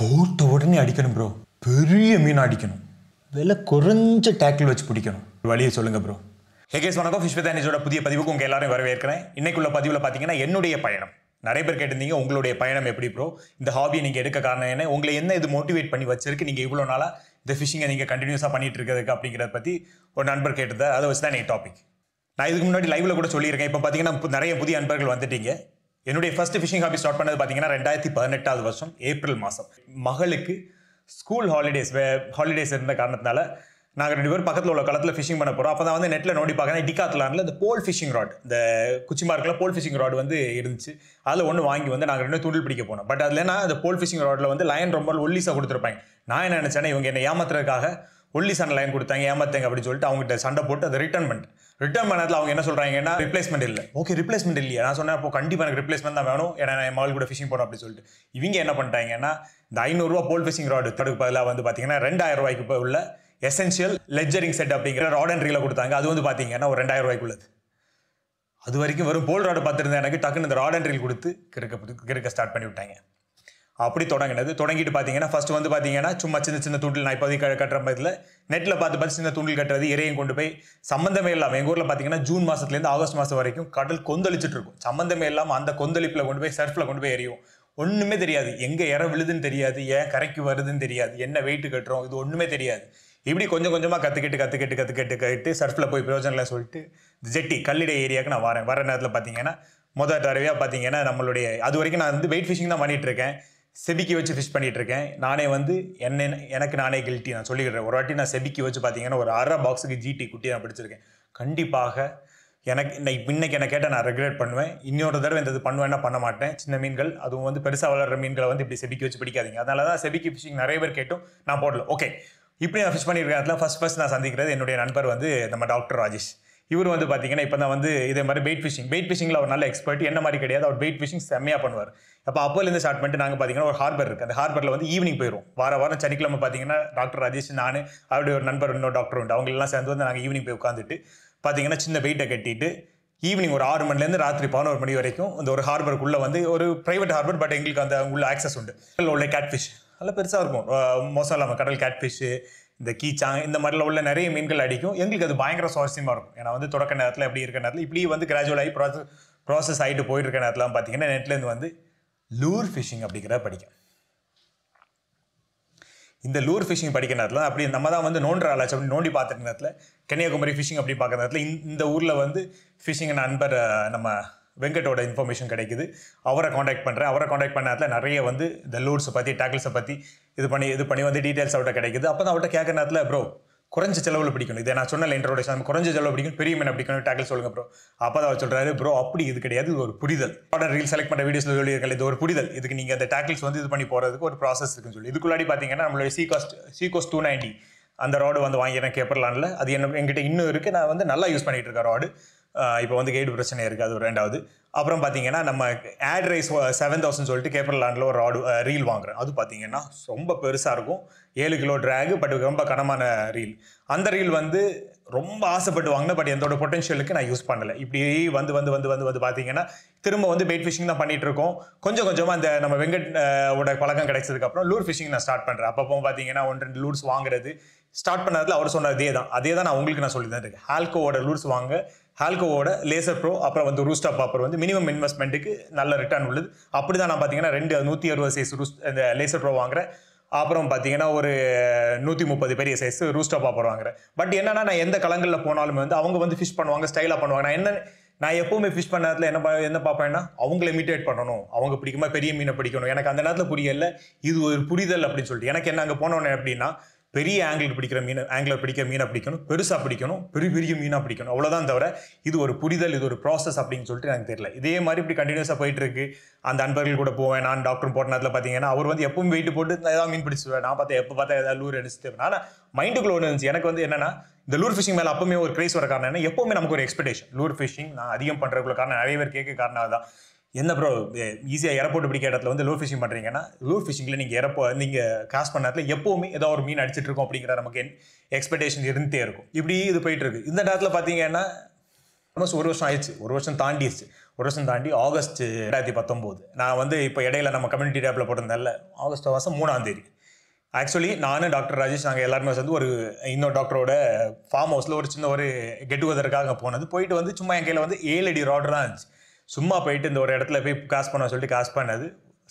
போட்ட உடனே அடிக்கணும் ப்ரோ பெரிய மீன் அடிக்கணும் விலை குறைஞ்ச டேக்கிள் வச்சு பிடிக்கணும் வழியை சொல்லுங்கள் ப்ரோ ஹெகேஸ் வணக்கம் ஃபிஷ் விதானிஜோட புதிய பதிவுக்கு உங்கள் எல்லாரும் வரவேற்கிறேன் இன்னைக்குள்ள பதிவில் பார்த்தீங்கன்னா என்னுடைய பயணம் நிறைய பேர் கேட்டிருந்தீங்க உங்களுடைய பயணம் எப்படி ப்ரோ இந்த ஹாபியை நீங்கள் எடுக்க காரணம் என்ன உங்களை என்ன இது மோட்டிவேட் பண்ணி வச்சிருக்கு நீங்கள் இவ்வளோ நாளாக இந்த ஃபிஷிங்கை நீங்கள் கண்டினியூஸாக பண்ணிட்டு இருக்கிறதுக்கு அப்படிங்கிறத பற்றி ஒரு நண்பர் கேட்டிருந்தார் அதை வச்சு தான் எனக்கு டாபிக் நான் இதுக்கு முன்னாடி லைவில் கூட சொல்லியிருக்கேன் இப்போ பார்த்தீங்கன்னா நிறைய புதிய நண்பர்கள் வந்துட்டீங்க என்னுடைய ஃபர்ஸ்ட் ஃபிஷிங் ஹாபி ஸ்டார்ட் பண்ணது பார்த்தீங்கன்னா ரெண்டாயிரத்தி பதினெட்டாவது வருஷம் ஏப்ரல் மாதம் மகளுக்கு ஸ்கூல் ஹாலிடேஸ் வே ஹாலிடேஸ் இருந்த காரணத்தினால நாங்கள் ரெண்டு பேரும் பக்கத்தில் உள்ள காலத்தில் ஃபிஷிங் பண்ண போகிறோம் அப்போ தான் வந்து நெட்டில் நோடி பார்க்கறேன் டிகாத்லானில் இந்த போல் ஃபிஷிங் ராட் இந்த குச்சிமார்க்கில் போல் ஃபிஷிங் ராட் வந்து இருந்துச்சு அதில் ஒன்று வாங்கி வந்து நாங்கள் ரெண்டு தூண்டில் பிடிக்க போனோம் பட் அதில் நான் அந்த போல் ஃபிஷிங் ராட்டில் வந்து லைன் ரொம்ப ஒல்லிசாக கொடுத்துருப்பாங்க நான் என்ன நினச்சேன்னா இவங்க என்னை ஏமாத்துறதுக்காக ஒல்லி சன் லைன் கொடுத்தாங்க ஏமாத்தாங்க அப்படின்னு சொல்லிட்டு அவங்ககிட்ட சண்டை போட்டு அதை ரிட்டர்ன் பண்ணிட்டு ரிட்டர்ன் பண்ணதில் அவங்க என்ன சொல்கிறாங்கன்னா ரிப்ளேஸ்மெண்ட் இல்லை ஓகே ரிப்ளேஸ்மெண்ட் இல்லையா நான் சொன்னேன் அப்போ கண்டிப்பாக எனக்கு ரிப்ளேஸ்மெண்ட் தான் வேணும் ஏன்னா என் மகள் கூட ஃபிஷிங் போனோம் அப்படின்னு சொல்லிட்டு இவங்க என்ன பண்ணிட்டாங்கன்னா இந்த ஐநூறுரூவா போல் ஃபிஷிங் ராடு தடுக்கு பதிலாக வந்து பார்த்தீங்கன்னா ரெண்டாயிரம் ரூபாய்க்கு இப்போ உள்ள எசென்ஷியல் லெஜரிங் செட் அப்படிங்கிற ராட் அண்ட் ரீல கொடுத்தாங்க அது வந்து பார்த்தீங்கன்னா ஒரு ரெண்டாயிரம் ரூபாய்க்குள்ளது அது வரைக்கும் வெறும் போல் ராடு பார்த்துருந்தேன் எனக்கு டக்குன்னு இந்த ராட் அண்ட் ரீல் கொடுத்து கிறுக்க கிறுக்க ஸ்டார்ட் பண்ணி விட்டாங்க அப்படி தொடங்கினது தொடங்கிட்டு பார்த்தீங்கன்னா ஃபஸ்ட்டு வந்து பார்த்தீங்கன்னா சும்மா சின்ன சின்ன தூண்டில் நான் இப்போதைக்கு கட்டுற மாதிரி இல்லை நெட்டில் பார்த்து பார்த்து சின்ன தூண்டில் கட்டுறது இறையும் கொண்டு போய் சம்மந்தமே இல்லாமல் எங்கள் ஊரில் பார்த்தீங்கன்னா ஜூன் மாதத்துலேருந்து ஆகஸ்ட் மாதம் வரைக்கும் கடல் கொந்தளிச்சுட்டு இருக்கும் சம்மந்தமே இல்லாமல் அந்த கொந்தளிப்பில் கொண்டு போய் சர்ஃபில் கொண்டு போய் எரியும் ஒன்றுமே தெரியாது எங்கே இற விழுதுன்னு தெரியாது ஏன் கரைக்கு வருதுன்னு தெரியாது என்ன வெயிட்டு கட்டுறோம் இது ஒன்றுமே தெரியாது இப்படி கொஞ்சம் கொஞ்சமாக கற்றுக்கிட்டு கற்றுக்கிட்டு கற்றுக்கிட்டு கட்டு சர்ஃபில் போய் பிரயோஜனில் சொல்லிட்டு ஜெட்டி கல்லிடை ஏரியாவுக்கு நான் வரேன் வர நேரத்தில் பார்த்தீங்கன்னா முதல் தடவையாக பார்த்தீங்கன்னா நம்மளுடைய அது வரைக்கும் நான் வந்து வெயிட் ஃபிஷிங் தான் பண்ணிகிட்ருக்கேன் செபிக்கி வச்சு ஃபிஷ் பண்ணிகிட்டு இருக்கேன் நானே வந்து என்ன எனக்கு நானே கில்ட்டி நான் சொல்லிக்கிறேன் ஒரு வாட்டி நான் செபிக்கி வச்சு பார்த்தீங்கன்னா ஒரு அரை பாக்ஸுக்கு ஜிடி குட்டி நான் பிடிச்சிருக்கேன் கண்டிப்பாக எனக்கு இன்னைக்கு இன்னைக்கு என்ன கேட்டால் நான் ரெகுலேட் பண்ணுவேன் இன்னொரு தடவை இந்த இது பண்ணுவேன் பண்ண மாட்டேன் சின்ன மீன்கள் அதுவும் வந்து பெருசாக வளர்கிற மீன்களை வந்து இப்படி செபிக்கி வச்சு பிடிக்காதீங்க அதனால தான் செபிக்கி ஃபிஷிங் நிறைய பேர் கேட்டும் நான் போடல ஓகே இப்படி நான் ஃபிஷ் பண்ணியிருக்கேன் அதில் ஃபஸ்ட் ஃபஸ்ட் நான் சந்திக்கிறது என்னுடைய நண்பர் வந்து நம்ம டாக்டர் ராஜேஷ் இவர் வந்து பார்த்தீங்கன்னா இப்போ தான் வந்து இதே மாதிரி பெயிட் ஃபிஷிங் பெயிட் ஃபிஷிங்கில் அவர் நல்ல எக்ஸ்பர்ட் என்ன மாதிரி கிடையாது அவர் பெயிட் ஃபிஷிங் செம்மையாக பண்ணுவார் அப்போ அப்போலேருந்து ஸ்டார்ட் பண்ணிட்டு நாங்கள் பார்த்தீங்கன்னா ஒரு ஹார்பர் இருக்குது அந்த ஹார்பரில் வந்து ஈவினிங் போயிடும் வார வாரம் சனிக்கிழமை பார்த்தீங்கன்னா டாக்டர் ராஜேஷ் நான் அவருடைய ஒரு நண்பர் இன்னொரு டாக்டர் உண்டு அவங்களெல்லாம் சேர்ந்து வந்து நாங்கள் ஈவினிங் போய் உட்காந்துட்டு பார்த்தீங்கன்னா சின்ன வெயிட்டை கட்டிட்டு ஈவினிங் ஒரு ஆறு மணிலேருந்து ராத்திரி பதினோரு மணி வரைக்கும் இந்த ஒரு ஹார்பருக்குள்ளே வந்து ஒரு ப்ரைவேட் ஹார்பர் பட் எங்களுக்கு அந்த உள்ள ஆக்சஸ் உண்டு உள்ள கேட்ஃபிஷ் நல்லா பெருசாக இருக்கும் மோசம் இல்லாமல் கடல் கேட்ஃபிஷ்ஷு இந்த கீச்சாங் இந்த மாதிரிலாம் உள்ள நிறைய மீன்கள் அடிக்கும் எங்களுக்கு அது பயங்கர சுவாரஸ்யமாக இருக்கும் ஏன்னா வந்து தொடக்க நேரத்தில் எப்படி இருக்க நேரத்தில் இப்படி வந்து கிராஜுவல் ஆகி ப்ராசஸ் ப்ராசஸ் ஆகிட்டு போயிட்டு இருக்க நேரத்தில் பார்த்தீங்கன்னா நெட்லேருந்து வந்து லூர் ஃபிஷிங் அப்படிங்கிறத படிக்கும் இந்த லூர் ஃபிஷிங் படிக்க நேரத்தில் அப்படி நம்ம தான் வந்து நோண்டுற ஆளாச்சு அப்படின்னு நோண்டி பார்த்துருக்க நேரத்தில் கன்னியாகுமரி ஃபிஷிங் அப்படி பார்க்குற நேரத்தில் இந்த ஊரில் வந்து ஃபிஷிங் நண்பர் நம்ம வெங்கட்டோட இன்ஃபர்மேஷன் கிடைக்குது அவரை காண்டாக்ட் பண்ணுறேன் அவரை காண்டாக்ட் பண்ண நிறைய வந்து இந்த லூட்ஸை பற்றி டேக்கிள்ஸை பற்றி இது பண்ணி இது பண்ணி வந்து டீட்டெயில்ஸ் அவட்ட கிடைக்குது அப்போ தான் அவட்ட கேட்குற நேரத்தில் ப்ரோ குறைஞ்ச செலவில் பிடிக்கணும் இதை நான் சொன்ன இன்ட்ரோடக்ஷன் குறைஞ்ச செலவு பிடிக்கும் பெரிய மீன் பிடிக்கணும் டேக்கிள் சொல்லுங்க ப்ரோ அப்போ தான் அவர் சொல்கிறாரு ப்ரோ அப்படி இது கிடையாது இது ஒரு புரிதல் ஆர்டர் ரீல் செலக்ட் பண்ணுற வீடியோஸில் சொல்லியிருக்கல இது ஒரு புரிதல் இதுக்கு நீங்கள் அந்த டேக்கிள்ஸ் வந்து இது பண்ணி போகிறதுக்கு ஒரு ப்ராசஸ் இருக்குன்னு சொல்லி இதுக்குள்ளாடி பார்த்தீங்கன்னா நம்மளுடைய sea cast sea cast two ninety அந்த ராடு வந்து வாங்கினேன் கேப்பர்லானில் அது என்ன என்கிட்ட இன்னும் இருக்குது நான் வந்து நல்லா யூஸ் பண்ணிகிட்டு இருக்கேன் ராடு இப்போ வந்து கேடு பிரச்சனை இருக்குது அது ஒரு ரெண்டாவது அப்புறம் பார்த்தீங்கன்னா நம்ம ஆட் ரைஸ் செவன் தௌசண்ட் சொல்லிட்டு கேப்ரலாண்டில் ஒரு ஆடு ரீல் வாங்குறேன் அது பார்த்தீங்கன்னா ரொம்ப பெருசாக இருக்கும் ஏழு கிலோ ட்ராகு பட் ரொம்ப கனமான ரீல் அந்த ரீல் வந்து ரொம்ப ஆசைப்பட்டு வாங்கினேன் பட் என்னோட பொட்டென்ஷியலுக்கு நான் யூஸ் பண்ணலை இப்படி வந்து வந்து வந்து வந்து வந்து பார்த்தீங்கன்னா திரும்ப வந்து பெயிட் ஃபிஷிங் தான் பண்ணிட்டு இருக்கோம் கொஞ்சம் கொஞ்சமாக அந்த நம்ம வெங்கட் ஓட பழக்கம் கிடைச்சதுக்கப்புறம் லூர் ஃபிஷிங் நான் ஸ்டார்ட் பண்ணுறேன் அப்பப்போ பார்த்தீங்கன்னா ஒன் ரெண்டு லூர்ஸ் வாங்குறது ஸ்டார்ட் பண்ணதில் அவர் சொன்ன அதே தான் அதே தான் நான் உங்களுக்கு நான் சொல்லி தான் இருக்கேன் ஹால்கோவோட லூர்ஸ் வாங்க ஹால்கோவோட லேசர் ப்ரோ அப்புறம் வந்து ரூஸ்டாப் பாப்பர் வந்து மினிமம் இன்வெஸ்ட்மெண்ட்டுக்கு நல்ல ரிட்டர்ன் உள்ளது அப்படி தான் நான் பார்த்தீங்கன்னா ரெண்டு நூற்றி அறுபது சைஸ் ரூஸ் இந்த லேசர் ப்ரோ வாங்குறேன் அப்புறம் பார்த்தீங்கன்னா ஒரு நூற்றி முப்பது பெரிய சைஸ் ரூஸ்டா பாப்பர் வாங்குறேன் பட் என்னன்னா நான் எந்த களங்களில் போனாலுமே வந்து அவங்க வந்து ஃபிஷ் பண்ணுவாங்க ஸ்டைலாக பண்ணுவாங்க நான் என்ன நான் எப்பவுமே ஃபிஷ் பண்ண நேரத்தில் என்ன என்ன பார்ப்பேன்னா அவங்கள இமிட்டேட் பண்ணணும் அவங்க பிடிக்குமா பெரிய மீனை பிடிக்கணும் எனக்கு அந்த நேரத்தில் புரியல இது ஒரு புரிதல் அப்படின்னு சொல்லிட்டு எனக்கு என்ன அங்கே போனோன்னு அப்படின்னா பெரிய ஆங்கிள் பிடிக்கிற மீன் ஆங்கிளை பிடிக்க மீனை பிடிக்கணும் பெருசாக பிடிக்கணும் பெரிய பெரிய மீனாக பிடிக்கணும் அவ்வளோதான் தவிர இது ஒரு புரிதல் இது ஒரு ப்ராசஸ் அப்படின்னு சொல்லிட்டு எனக்கு தெரியல இதே மாதிரி இப்படி கண்டினியூஸாக போயிட்டு இருக்கு அந்த அன்பர்கள் கூட போவேன் நான் டாக்டர் போட்ட நேரத்தில் பார்த்தீங்கன்னா அவர் வந்து எப்பவும் வெயிட் போட்டு ஏதாவது மீன் பிடிச்சிடுவேன் நான் பார்த்தா எப்போ பார்த்தா ஏதாவது லூர் அடிச்சுட்டு ஆனால் மைண்டுக்குள்ள ஒன்று இருந்துச்சு எனக்கு வந்து என்னன்னா இந்த லூர் ஃபிஷிங் மேலே அப்பவுமே ஒரு கிரேஸ் வர காரணம் என்ன எப்பவுமே நமக்கு ஒரு எக்ஸ்பெக்டேஷன் லூர் ஃபிஷிங் நான் அதிகம் பண்ணுறதுக்குள்ள காரணம் நிறைய பேர் கேட்க காரணம் அதுதான் என்ன ப்ரோ ஈஸியாக இறை பிடிக்க இடத்துல வந்து லோ ஃபிஷிங் பண்ணுறீங்கன்னா லோ ஃபிஷிங்கில் நீங்கள் இறப்போ நீங்கள் காசு பண்ண இடத்துல எப்போவுமே ஏதோ ஒரு மீன் அடிச்சிட்டு இருக்கோம் அப்படிங்கிற நமக்கு எக்ஸ்பெக்டேஷன் இருந்துகிட்டே இருக்கும் இப்படி இது போயிட்டு இருக்கு இந்த நேரத்தில் பார்த்தீங்கன்னா ஆல்மோஸ்ட் ஒரு வருஷம் ஆயிடுச்சு ஒரு வருஷம் தாண்டிடுச்சு ஒரு வருஷம் தாண்டி ஆகஸ்ட் ரெண்டாயிரத்தி பத்தொம்போது நான் வந்து இப்போ இடையில நம்ம கம்யூனிட்டி டேப்பில் போட்டிருந்தேன்ல ஆகஸ்ட் மாதம் மூணாம் தேதி ஆக்சுவலி நானும் டாக்டர் ராஜேஷ் நாங்கள் எல்லாருமே சேர்ந்து ஒரு இன்னொரு டாக்டரோட ஃபார்ம் ஹவுஸில் ஒரு சின்ன ஒரு கெட் டுகெதருக்காக போனது போயிட்டு வந்து சும்மா என் கையில் வந்து ஏழு அடி ராடு தான் இருந்துச்சு சும்மா போயிட்டு இந்த ஒரு இடத்துல போய் காசு பண்ண சொல்லிட்டு காசு பண்ணது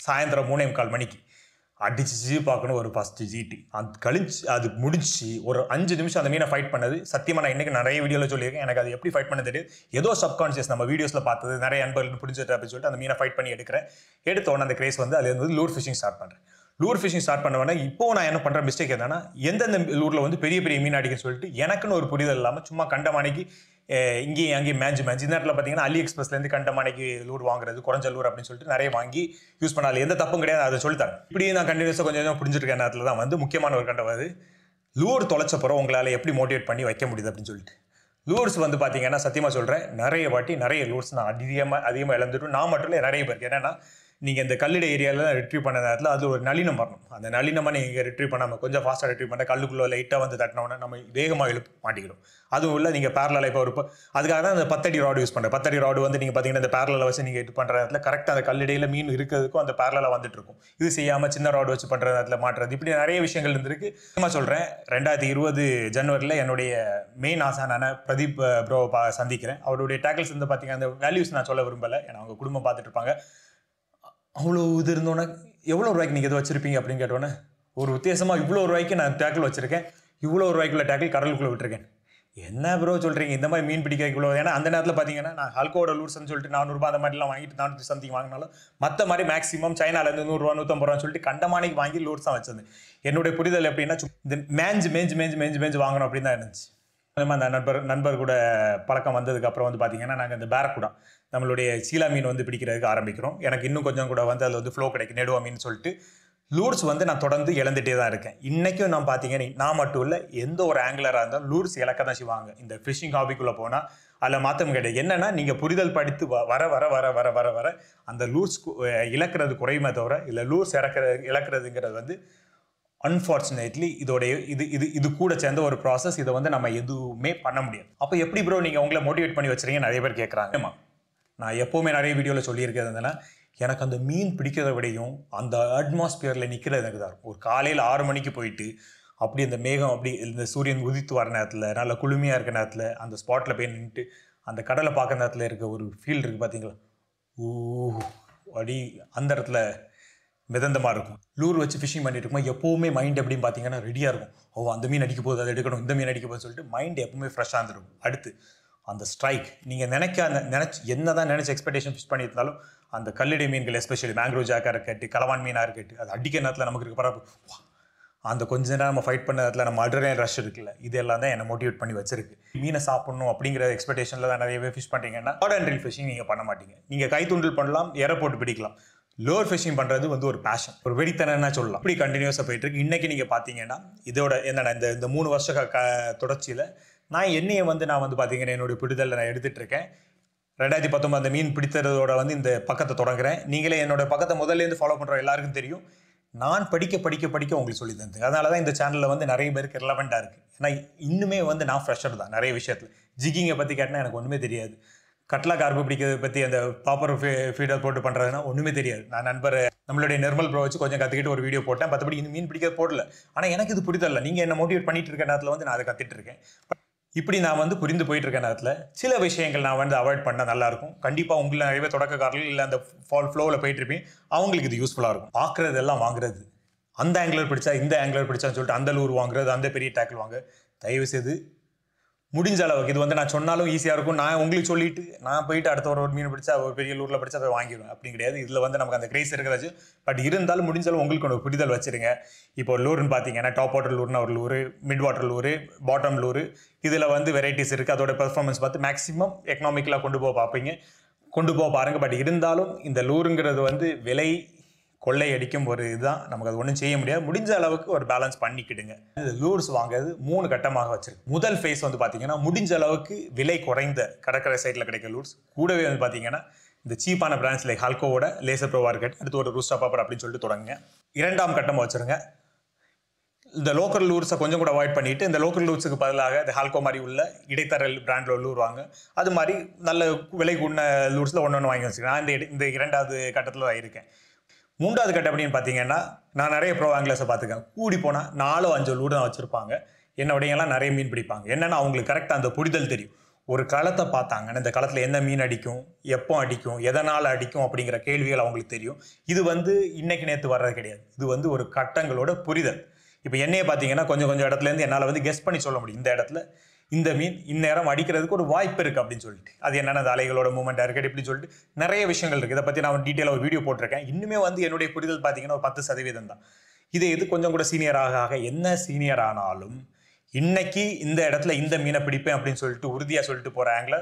சாயந்தரம் மூணே முக்கால் மணிக்கு அடிச்சு பார்க்கணும் ஒரு ஃபஸ்ட்டு ஜிடி அது கழிச்சு அது முடிச்சு ஒரு அஞ்சு நிமிஷம் அந்த மீனை ஃபைட் பண்ணது சத்தியமாக நான் இன்றைக்கி நிறைய வீடியோவில் சொல்லியிருக்கேன் எனக்கு அது எப்படி ஃபைட் பண்ண தெரியாது ஏதோ சப்கான்ஷியஸ் நம்ம வீடியோஸில் பார்த்தது நிறைய அன்பர்கள் புரிஞ்சுட்டு அப்படின்னு சொல்லிட்டு அந்த மீனை ஃபைட் பண்ணி எடுக்கிறேன் உடனே அந்த கிரேஸ் வந்து அதுலேருந்து லூட் ஃபிஷிங் ஸ்டார்ட் பண்ணுறேன் லூர் ஃபிஷிங் ஸ்டார்ட் பண்ண இப்போ நான் என்ன பண்ணுற மிஸ்டேக் என்னன்னா எந்தெந்த லூரில் வந்து பெரிய பெரிய மீன் அடிக்கன்னு சொல்லிட்டு எனக்குன்னு ஒரு புரிதல் இல்லாமல் சும்மா கண்டமானிக்கு இங்கேயும் அங்கேயும் மேஞ்சு மேஞ்சு இந்த நேரத்தில் பார்த்தீங்கன்னா அலி எக்ஸ்பிரஸ்லேருந்து கண்டமானிக்கு லூர் வாங்குறது குறைஞ்ச லூர் அப்படின்னு சொல்லிட்டு நிறைய வாங்கி யூஸ் பண்ணாலும் எந்த தப்பும் கிடையாது அதை சொல்லித்தரேன் இப்படி நான் கண்டினியூஸாக கொஞ்சம் கொஞ்சம் புரிஞ்சிருக்க நேரத்தில் தான் வந்து முக்கியமான ஒரு கண்டம் லூர் தொலைச்சப்புறம் உங்களால் எப்படி மோட்டிவேட் பண்ணி வைக்க முடியுது அப்படின்னு சொல்லிட்டு லூர்ஸ் வந்து பார்த்தீங்கன்னா சத்தியமாக சொல்கிறேன் நிறைய வாட்டி நிறைய லூர்ஸ் நான் அதிகமாக அதிகமாக இழந்துட்டு நான் மட்டும் இல்லை நிறைய பேருக்கு என்னென்னா நீங்கள் இந்த கல்லிட ஏரியாவில் ரிட்ரீவ் பண்ண நேரத்தில் அது ஒரு நளினம் வரணும் அந்த நளினமாக நீங்கள் ரிட்ரீவ் பண்ணாமல் கொஞ்சம் ஃபாஸ்ட்டாக ரிட்ரீவ் பண்ண கல்லுக்குள்ளே லைட்டாக வந்து தட்டினோன்னா நம்ம வேகமாக எழுப்பு மாட்டிக்கிறோம் அதுவும் இல்லை நீங்கள் பேரலாக இப்போ ஒரு அதுக்காக தான் அந்த பத்தடி ராடு யூஸ் பண்ணுறேன் பத்தடி ராடு வந்து நீங்கள் பார்த்தீங்கன்னா அந்த பேரலில் வச்சு நீங்கள் இது பண்ணுற நேரத்தில் கரெக்டாக அந்த கல்லிடையில் மீன் இருக்கிறதுக்கும் அந்த பேரலாக வந்துட்டு இருக்கும் இது செய்யாமல் சின்ன ராடு வச்சு பண்ணுற நேரத்தில் மாட்டுறது இப்படி நிறைய விஷயங்கள் இருந்திருக்கு நான் சொல்கிறேன் ரெண்டாயிரத்தி இருபது ஜனவரியில் என்னுடைய மெயின் ஆசானான பிரதீப் ப்ரோ பா சந்திக்கிறேன் அவருடைய டேக்கல்ஸ் வந்து பார்த்தீங்கன்னா அந்த வேல்யூஸ் நான் சொல்ல விரும்பலை ஏன்னா அவங்க குடும்பம் பார்த்துட்டு இருப்பாங்க அவ்வளோ இது இருந்தோன்னே எவ்வளோ ரூபாய்க்கு நீங்கள் எது வச்சுருப்பீங்க அப்படின்னு கேட்டோன்னே ஒரு வித்தியாசமாக இவ்வளோ ரூபாய்க்கு நான் டேக்கிள் வச்சுருக்கேன் இவ்வளோ ரூபாய்க்குள்ள டேக்கிள் கடலுக்குள்ளே விட்டுருக்கேன் என்ன ப்ரோ சொல்கிறீங்க இந்த மாதிரி மீன் பிடிக்க இவ்வளோ ஏன்னா அந்த நேரத்தில் பார்த்தீங்கன்னா நான் ஹல்கோட லூர்ஸ்ன்னு சொல்லிட்டு நானூறுபா அந்த மாதிரிலாம் வாங்கிட்டு நானூற்றி சம்திங் வாங்கினாலும் மற்ற மாதிரி மேக்ஸிமம் சைனாலேருந்து நூறுரூவா நூற்றம்பது ரூபான்னு சொல்லிட்டு கண்டமானிக்கு வாங்கி லூர்ஸ் தான் வச்சது என்னுடைய புரிதல் எப்படின்னா இந்த மேஞ்சு மேஞ்சு மேஞ்சு மேஞ்சு மேஞ்சு வாங்கணும் அப்படின்னு தான் இருந்துச்சு மாதிரி அந்த நண்பர் நண்பர் கூட பழக்கம் வந்ததுக்கப்புறம் வந்து பார்த்தீங்கன்னா நாங்கள் இந்த பேரக்குடா நம்மளுடைய சீலா மீன் வந்து பிடிக்கிறதுக்கு ஆரம்பிக்கிறோம் எனக்கு இன்னும் கொஞ்சம் கூட வந்து அதில் வந்து ஃப்ளோ கிடைக்கும் நெடுவா மீன் சொல்லிட்டு லூர்ஸ் வந்து நான் தொடர்ந்து இழந்துகிட்டே தான் இருக்கேன் இன்றைக்கும் நான் பார்த்தீங்கன்னா நான் மட்டும் இல்லை எந்த ஒரு ஆங்கிலராக இருந்தாலும் லூர்ஸ் இலக்க தான் செய்வாங்க இந்த ஃபிஷிங் ஹாபிக்குள்ளே போனால் அதில் மாற்றம் கிடையாது என்னென்னா நீங்கள் புரிதல் படித்து வர வர வர வர வர வர அந்த லூர்ஸ் இழக்கிறது குறையுமே தவிர இல்லை லூர்ஸ் இறக்கிறது இழக்கிறதுங்கிறது வந்து அன்ஃபார்ச்சுனேட்லி இதோடைய இது இது இது கூட சேர்ந்த ஒரு ப்ராசஸ் இதை வந்து நம்ம எதுவுமே பண்ண முடியாது அப்போ எப்படி ப்ரோ நீங்கள் உங்களை மோட்டிவேட் பண்ணி வச்சுருங்க நிறைய பேர் கேட்குறாங்க ஆமாம் நான் எப்போவுமே நிறைய வீடியோவில் சொல்லியிருக்கிறதுனால எனக்கு அந்த மீன் பிடிக்கிறத விடையும் அந்த அட்மாஸ்பியரில் நிற்கிறது எனக்கு தான் இருக்கும் ஒரு காலையில் ஆறு மணிக்கு போயிட்டு அப்படி அந்த மேகம் அப்படி இந்த சூரியன் உதித்து வர நேரத்தில் நல்ல குளுமையாக இருக்கிற நேரத்தில் அந்த ஸ்பாட்டில் போய் நின்றுட்டு அந்த கடலை பார்க்குற நேரத்தில் இருக்க ஒரு ஃபீல் இருக்குது பார்த்தீங்களா ஊ அடி அந்த இடத்துல மிதந்தமாக இருக்கும் லூர் வச்சு ஃபிஷிங் பண்ணிட்டு இருக்கும் எப்போவுமே மைண்ட் எப்படின்னு பார்த்தீங்கன்னா ரெடியாக இருக்கும் ஓ அந்த மீன் அடிக்க போகுது அதை எடுக்கணும் இந்த மீன் அடிக்க போகுது சொல்லிட்டு மைண்ட் எப்பவுமே ஃப்ரெஷ்ஷாக இருந்துருக்கும் அடுத்து அந்த ஸ்ட்ரைக் நீங்கள் நினைக்க நினச்சி என்ன தான் நினச்சி எக்ஸ்பெக்டேஷன் ஃபிஷ் பண்ணியிருந்தாலும் அந்த கல்லடை மீன்கள் எஸ்பெஷலி மேங்க்ரோவ் ஜாக்காக இருக்கட்டு கலவான் மீனாக இருக்கட்டு அது அடிக்க நேரத்தில் நமக்கு இருக்க பரவாயில்ல அந்த கொஞ்ச நேரம் நம்ம ஃபைட் பண்ண இடத்துல நம்ம அல்ரெடி ரஷ் இருக்குல்ல இதெல்லாம் தான் என்னை மோட்டிவேட் பண்ணி வச்சிருக்கு மீனை சாப்பிடணும் அப்படிங்கிற எக்ஸ்பெக்டேஷனில் தான் நிறையவே ஃபிஷ் பண்ணிட்டீங்கன்னா ஹார்ட் அண்ட் ஃபிஷிங் நீங்கள் பண்ண மாட்டீங்க நீங்கள் கைத்தூண்டல் பண்ணலாம் எரை போட்டு பிடிக்கலாம் லோவர் ஃபிஷிங் பண்ணுறது வந்து ஒரு பேஷன் ஒரு வெடித்தனா சொல்லலாம் இப்படி கண்டினியூஸாக போயிட்டு இருக்கு இன்றைக்கி நீங்கள் பார்த்தீங்கன்னா இதோட என்னென்ன இந்த இந்த மூணு வருஷ க தொடர்ச்சியில் நான் என்னையை வந்து நான் வந்து பார்த்தீங்கன்னா என்னுடைய பிடிதலில் நான் எடுத்துகிட்டு இருக்கேன் ரெண்டாயிரத்தி பத்தொம்பது அந்த மீன் பிடித்ததோட வந்து இந்த பக்கத்தை தொடங்குறேன் நீங்களே என்னோடய பக்கத்தை முதல்லேருந்து ஃபாலோ பண்ணுற எல்லாருக்கும் தெரியும் நான் படிக்க படிக்க படிக்க உங்களுக்கு சொல்லி தந்தேன் அதனால தான் இந்த சேனலில் வந்து நிறைய பேருக்கு ரெலவெண்ட்டாக இருக்குது ஏன்னா இன்னுமே வந்து நான் ஃப்ரெஷர் தான் நிறைய விஷயத்தில் ஜிக்கிங்கை பற்றி கேட்டால் எனக்கு ஒன்றுமே தெரியாது கட்லா கார்பு பிடிக்கிறது பற்றி அந்த ப்ராப்பர் ஃபீ ஃபீடர் போட்டு பண்ணுறதுனா ஒன்றுமே தெரியாது நான் நண்பர் நம்மளுடைய நிர்மல் ப்ரோ வச்சு கொஞ்சம் கற்றுக்கிட்டு ஒரு வீடியோ போட்டேன் மற்றபடி இந்த மீன் பிடிக்க போடல ஆனால் எனக்கு இது பிடித்தல நீங்கள் என்ன மோட்டிவேட் பண்ணிட்டு இருக்க நேரத்தில் வந்து நான் அதை கற்றுட்டுருக்கேன் இப்படி நான் வந்து புரிந்து போயிட்டு இருக்க நேரத்தில் சில விஷயங்கள் நான் வந்து அவாய்ட் பண்ணால் நல்லாயிருக்கும் கண்டிப்பாக உங்களை நிறையவே தொடக்கக்காரர்கள் இல்லை அந்த ஃபால் ஃப்ளோவில் போயிட்டுருப்பேன் அவங்களுக்கு இது யூஸ்ஃபுல்லாக இருக்கும் பார்க்குறது எல்லாம் வாங்குறது அந்த ஆங்கிலர் பிடிச்சா இந்த ஆங்கிலர் பிடிச்சான்னு சொல்லிட்டு அந்த லூர் வாங்குறது அந்த பெரிய டேக்கிள் வாங்க தயவுசெய்து முடிஞ்ச அளவுக்கு இது வந்து நான் சொன்னாலும் ஈஸியாக இருக்கும் நான் உங்களுக்கு சொல்லிட்டு நான் போயிட்டு அடுத்த ஒரு மீன் பிடிச்சா ஒரு பெரிய லூரில் பிடிச்சா அதை வாங்கிடுவேன் அப்படி கிடையாது இதில் வந்து நமக்கு அந்த கிரேஸ் இருக்கிறாச்சு பட் இருந்தாலும் முடிஞ்சாலும் உங்களுக்கு ஒன்று புரிதல் வச்சுருங்க இப்போ லூர்னு பார்த்தீங்கன்னா டாப் வாட்டர் லூர்னு ஒரு lure mid water lure bottom lure இதில் வந்து வெரைட்டிஸ் இருக்குது அதோட பெர்ஃபார்மன்ஸ் பார்த்து மேக்ஸிமம் எக்கனாமிக்கலாக கொண்டு போக பார்ப்பீங்க கொண்டு போக பாருங்கள் பட் இருந்தாலும் இந்த லூருங்கிறது வந்து விலை கொள்ளையடிக்கும் ஒரு இதுதான் நமக்கு அது ஒன்றும் செய்ய முடியாது முடிஞ்ச அளவுக்கு ஒரு பேலன்ஸ் பண்ணிக்கிடுங்க இந்த லூர்ஸ் வாங்குறது மூணு கட்டமாக வச்சிருக்கு முதல் ஃபேஸ் வந்து பார்த்தீங்கன்னா முடிஞ்ச அளவுக்கு விலை குறைந்த கடற்கரை சைட்டில் கிடைக்கிற லூர்ஸ் கூடவே வந்து பார்த்தீங்கன்னா இந்த சீப்பான பிராண்ட்ஸ் லைக் ஹல்கோவோட லேசர் ப்ரோ மார்க்கெட் அடுத்து ஒரு ரூஸ்டா பாப்பர் அப்படின்னு சொல்லிட்டு தொடங்குங்க இரண்டாம் கட்டமாக வச்சிருங்க இந்த லோக்கல் லூர்ஸை கொஞ்சம் கூட அவாய்ட் பண்ணிவிட்டு இந்த லோக்கல் லூர்ஸுக்கு பதிலாக இந்த ஹால்கோ மாதிரி உள்ள இடைத்தரல் பிராண்டில் லூர் வாங்க அது மாதிரி நல்ல விலை கூட லூர்ஸில் ஒன்று ஒன்று வாங்கி வச்சுக்கேன் நான் இந்த இந்த இரண்டாவது கட்டத்தில் தான் இருக்கேன் மூன்றாவது கட்டம் அப்படின்னு பார்த்தீங்கன்னா நான் நிறைய ப்ரோ ஆங்கிலஸை பார்த்துக்கேன் கூடி போனால் நாலோ அஞ்சோ லூடு நான் வச்சுருப்பாங்க உடையெல்லாம் நிறைய மீன் பிடிப்பாங்க என்னென்னா அவங்களுக்கு கரெக்டாக அந்த புரிதல் தெரியும் ஒரு களத்தை பார்த்தாங்கன்னா இந்த களத்தில் என்ன மீன் அடிக்கும் எப்போ அடிக்கும் எதனால் அடிக்கும் அப்படிங்கிற கேள்விகள் அவங்களுக்கு தெரியும் இது வந்து இன்னைக்கு நேற்று வர்றது கிடையாது இது வந்து ஒரு கட்டங்களோட புரிதல் இப்போ என்னையே பார்த்தீங்கன்னா கொஞ்சம் கொஞ்சம் இடத்துலேருந்து என்னால் வந்து கெஸ் பண்ணி சொல்ல முடியும் இந்த இடத்துல இந்த மீன் இந்நேரம் அடிக்கிறதுக்கு ஒரு வாய்ப்பு இருக்குது அப்படின்னு சொல்லிட்டு அது என்னென்ன அலைகளோட மூமெண்ட்டாக இருக்குது இப்படின்னு சொல்லிட்டு நிறைய விஷயங்கள் இருக்குது இதை பற்றி நான் டீட்டெயிலாக ஒரு வீடியோ போட்டிருக்கேன் இன்னுமே வந்து என்னுடைய புரிதல் பார்த்தீங்கன்னா ஒரு பத்து சதவீதம் தான் இது எது கொஞ்சம் கூட சீனியராக ஆக என்ன சீனியர் ஆனாலும் இன்னைக்கு இந்த இடத்துல இந்த மீனை பிடிப்பேன் அப்படின்னு சொல்லிட்டு உறுதியாக சொல்லிட்டு போகிற ஆங்கில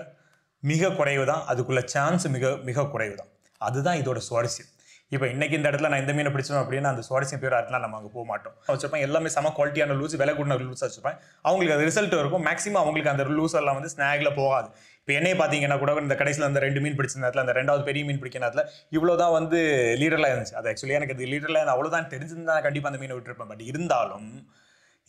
மிக குறைவு தான் அதுக்குள்ள சான்ஸ் மிக மிக குறைவு தான் அதுதான் இதோட சுவாரஸ்யம் இப்போ இன்னைக்கு இந்த இடத்துல நான் இந்த மீன் பிடிச்சோம் அப்படின்னா அந்த சுவாரஸ்யம் பேர் இடத்துல நம்ம அங்கே போக மாட்டோம் வச்சிருப்பேன் எல்லாமே சம குவாலிட்டியான லூஸ் விலை கூட லூஸ் வச்சிருப்பேன் அவங்களுக்கு அது ரிசல்ட் இருக்கும் மேக்ஸிமம் அவங்களுக்கு அந்த லூஸ் எல்லாம் வந்து ஸ்நாக்ல போகாது இப்போ என்னையே பார்த்தீங்கன்னா கூட இந்த கடைசியில் அந்த ரெண்டு மீன் பிடிச்ச நேரத்தில் அந்த ரெண்டாவது பெரிய மீன் பிடிக்கிற நேரத்தில் இவ்வளோ தான் வந்து லீடர்லாம் இருந்துச்சு அது ஆக்சுவலி எனக்கு அது லீடர்லாம் அவ்வளோதான் தெரிஞ்சிருந்தா கண்டிப்பாக அந்த மீனை விட்டுருப்பேன் பட் இருந்தாலும்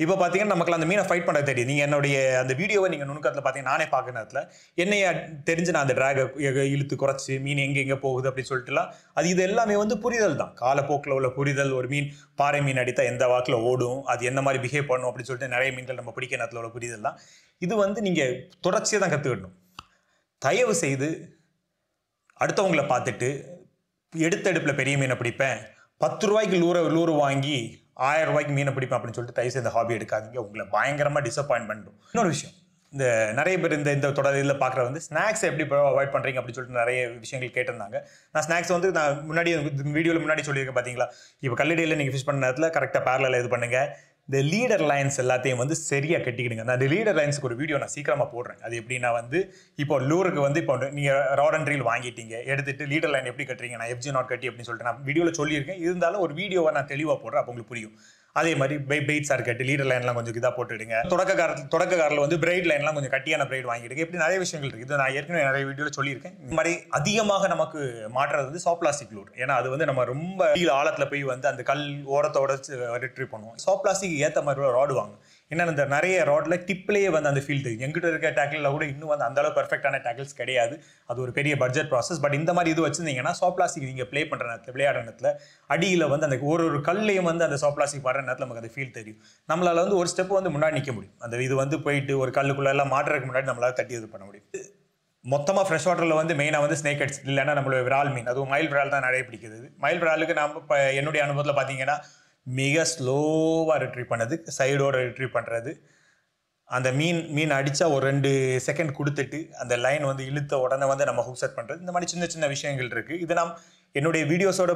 இப்போ பார்த்தீங்கன்னா நமக்கு அந்த மீனை ஃபைட் பண்ண தெரியும் நீங்கள் என்னுடைய அந்த வீடியோவை நீங்கள் நுணுக்கத்தில் பார்த்தீங்கன்னா நானே பார்க்குற நேரத்தில் என்னைய தெரிஞ்சு நான் அந்த ட்ராகை இழுத்து குறைச்சி மீன் எங்கே எங்கே போகுது அப்படின்னு சொல்லிட்டுலாம் அது இது எல்லாமே வந்து புரிதல் தான் காலப்போக்கில் உள்ள புரிதல் ஒரு மீன் பாறை மீன் அடித்தா எந்த வாக்கில் ஓடும் அது என்ன மாதிரி பிஹேவ் பண்ணும் அப்படின்னு சொல்லிட்டு நிறைய மீன்கள் நம்ம பிடிக்க நேரத்தில் உள்ள புரிதல் தான் இது வந்து நீங்கள் தொடர்ச்சியாக தான் கற்றுக்கணும் தயவு செய்து அடுத்தவங்களை பார்த்துட்டு எடுத்தடுப்பில் பெரிய மீனை பிடிப்பேன் பத்து ரூபாய்க்கு லூர லூறு வாங்கி ஆயிரம் ரூபாய்க்கு மீனை பிடிப்பேன் அப்படின்னு சொல்லிட்டு தயவுசெய்து இந்த ஹாபி எடுக்காதீங்க உங்களை பயங்கரமாக டிசப்பாயின் பண்ணும் இன்னொரு விஷயம் இந்த நிறைய பேர் இந்த இந்த தொடர் இதில் பார்க்குற வந்து ஸ்நாக்ஸ் எப்படி அவாய்ட் பண்ணுறீங்க அப்படின்னு சொல்லிட்டு நிறைய விஷயங்கள் கேட்டிருந்தாங்க நான் ஸ்நாக்ஸ் வந்து நான் முன்னாடி வீடியோவில் முன்னாடி சொல்லியிருக்கேன் பார்த்தீங்களா இப்போ கல்லடியில் நீங்கள் ஃபிஷ் பண்ண நேரத்தில் கரெக்டாக பேரலில் இது பண்ணுங்கள் இந்த லீடர் லைன்ஸ் எல்லாத்தையும் வந்து சரியாக கட்டிக்கிடுங்க நான் அந்த லீடர் லைன்ஸுக்கு ஒரு வீடியோ நான் சீக்கிரமாக போடுறேன் அது எப்படின்னா வந்து இப்போ லூருக்கு வந்து இப்போ நீங்கள் ராட் ரீல் வாங்கிட்டீங்க எடுத்துட்டு லீடர் லைன் எப்படி கட்டுறீங்க நான் எஃப்ஜி நாட் கட்டி அப்படின்னு சொல்லிட்டு நான் வீடியோவில் சொல்லியிருக்கேன் இருந்தாலும் ஒரு வீடியோவை நான் தெளிவாக போடுறேன் அப்போ உங்களுக்கு புரியும் அதே மாதிரி பெய்ட்ஸ் இருக்கட்டும் லீடர் லைன்லாம் கொஞ்சம் இதாக போட்டுடுங்க தொடக்க தொடக்கக்காரில் வந்து பிரைட் லைன்லாம் கொஞ்சம் கட்டியான பிரைட் வாங்கிடுங்க இப்படி நிறைய விஷயங்கள் இருக்குது இது நான் ஏற்கனவே நிறைய வீடியோவில் சொல்லியிருக்கேன் இந்த மாதிரி அதிகமாக நமக்கு மாற்றுறது வந்து சாப்ளாஸ்டிக் லூட் ஏன்னா அது வந்து நம்ம ரொம்ப ஆழத்தில் போய் வந்து அந்த கல் ஓரத்தோட ரிட்ரீவ் பண்ணுவோம் சாப்ளாஸ்டிக் ஏற்ற மாதிரி ராடு வாங்கும் என்னென்ன அந்த நிறைய ராட்ல டிப்லேயே வந்து அந்த ஃபீல் தெரியும் எங்கிட்ட இருக்க டேக்கிளில் கூட இன்னும் வந்து அந்த அளவுக்கு பர்ஃபெக்டான டேக்கிள்ஸ் கிடையாது அது ஒரு பெரிய பட்ஜெட் ப்ராசஸ் பட் இந்த மாதிரி இது வச்சிருந்தீங்கன்னா சாப்ளாஸ்டிக் நீங்கள் ப்ளே பண்ணுற நேரத்தில் விளையாடுற நேரத்தில் அடியில் வந்து அந்த ஒரு ஒரு கல்லையும் வந்து அந்த சாப்ளாஸ்டிக் வர நேரத்தில் நமக்கு அந்த ஃபீல் தெரியும் நம்மளால் வந்து ஒரு ஸ்டெப் வந்து முன்னாடி நிற்க முடியும் அந்த இது வந்து போயிட்டு ஒரு எல்லாம் மாட்டுறதுக்கு முன்னாடி நம்மளால் தட்டி இது பண்ண முடியும் மொத்தமாக ஃப்ரெஷ் வாட்டரில் வந்து மெயினாக வந்து ஸ்னேக் அட்ஸ் இல்லைன்னா நம்மளோட விரால் மீன் அதுவும் மயில் விரால் தான் நிறைய பிடிக்குது மயில் விராலுக்கு நம்ம இப்போ என்னுடைய அனுபவத்தில் பார்த்தீங்கன்னா மிக ஸ்லோவாக ரிட்ரீவ் பண்ணது சைடோட ரிட்ரீவ் பண்ணுறது அந்த மீன் மீன் அடித்தா ஒரு ரெண்டு செகண்ட் கொடுத்துட்டு அந்த லைன் வந்து இழுத்த உடனே வந்து நம்ம ஹூக் செட் பண்ணுறது இந்த மாதிரி சின்ன சின்ன விஷயங்கள் இருக்குது இது நாம் என்னுடைய வீடியோஸோட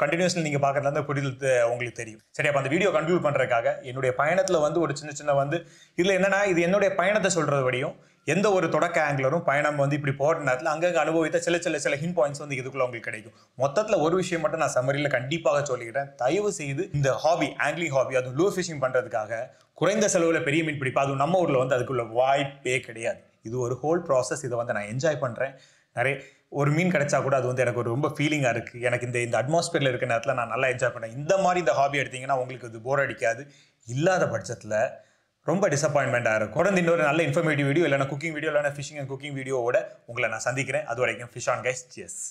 கண்டினியூஸ்ல நீங்கள் பார்க்கறதுல அந்த புரிதல் உங்களுக்கு தெரியும் சரி அப்போ அந்த வீடியோ கன்ஃபியூ பண்ணுறதுக்காக என்னுடைய பயணத்தில் வந்து ஒரு சின்ன சின்ன வந்து இதில் என்னன்னா இது என்னுடைய பயணத்தை சொல்றது வழியும் எந்த ஒரு தொடக்க ஆங்கிலரும் பயணம் வந்து இப்படி போடுற நேரத்தில் அங்கங்கே அனுபவித்த சில சில சில ஹின் பாயிண்ட்ஸ் வந்து இதுக்குள்ள உங்களுக்கு கிடைக்கும் மொத்தத்தில் ஒரு விஷயம் மட்டும் நான் சம்மரியில் கண்டிப்பாக சொல்லிக்கிறேன் தயவு செய்து இந்த ஹாபி ஆங்கிலி ஹாபி அதுவும் லூ ஃபிஷிங் பண்ணுறதுக்காக குறைந்த செலவில் பெரிய மீன் பிடிப்பா அதுவும் நம்ம ஊரில் வந்து அதுக்குள்ள வாய்ப்பே கிடையாது இது ஒரு ஹோல் ப்ராசஸ் இதை வந்து நான் என்ஜாய் பண்ணுறேன் நிறைய ஒரு மீன் கிடைச்சா கூட அது வந்து எனக்கு ஒரு ரொம்ப ஃபீலிங்காக இருக்குது எனக்கு இந்த இந்த அட்மாஸ்பியரில் இருக்கிற நேரத்தில் நான் நல்லா என்ஜாய் பண்ணேன் இந்த மாதிரி இந்த ஹாபி எடுத்திங்கன்னா உங்களுக்கு இது போர் அடிக்காது இல்லாத பட்சத்தில் ரொம்ப டிசப்பாயின்மெண்ட்டாக இருக்கும் தொடர்ந்து இன்னொரு நல்ல இன்ஃபர்மேட்டிவ் வீடியோ இல்லைனா குக்கிங் வீடியோ இல்லைனா ஃபிஷிங் அண்ட் குக்கிங் வீடியோவோட உங்களை நான் சந்திக்கிறேன் அது வரைக்கும் ஃபிஷ் ஆன் கைஸ் சியஸ்